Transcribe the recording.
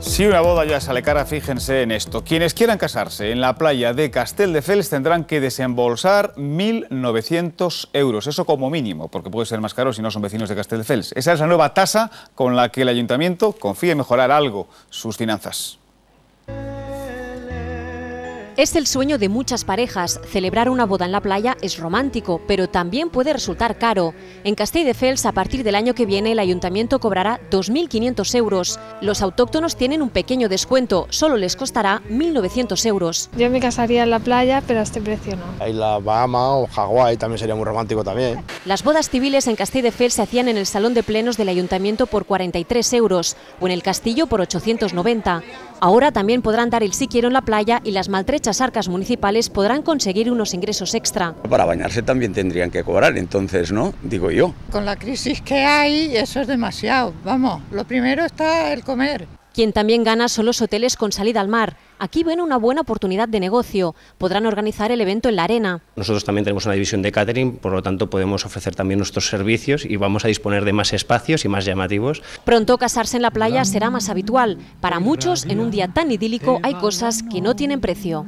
Si una boda ya sale cara, fíjense en esto. Quienes quieran casarse en la playa de Casteldefels tendrán que desembolsar 1.900 euros, eso como mínimo, porque puede ser más caro si no son vecinos de Casteldefels. Esa es la nueva tasa con la que el ayuntamiento confía en mejorar algo sus finanzas. Es el sueño de muchas parejas. Celebrar una boda en la playa es romántico, pero también puede resultar caro. En Castelldefels, a partir del año que viene, el ayuntamiento cobrará 2.500 euros. Los autóctonos tienen un pequeño descuento, solo les costará 1.900 euros. Yo me casaría en la playa, pero a este precio no. la Bahama o Hawái también sería muy romántico también. Las bodas civiles en Castelldefels se hacían en el Salón de Plenos del ayuntamiento por 43 euros o en el Castillo por 890. Ahora también podrán dar el sí quiero en la playa y las maltrechas arcas municipales podrán conseguir unos ingresos extra. Para bañarse también tendrían que cobrar, entonces, ¿no? Digo yo. Con la crisis que hay, eso es demasiado. Vamos, lo primero está el comer. Quien también gana son los hoteles con salida al mar. Aquí ven una buena oportunidad de negocio. Podrán organizar el evento en la arena. Nosotros también tenemos una división de catering, por lo tanto podemos ofrecer también nuestros servicios y vamos a disponer de más espacios y más llamativos. Pronto casarse en la playa será más habitual. Para muchos, en un día tan idílico hay cosas que no tienen precio.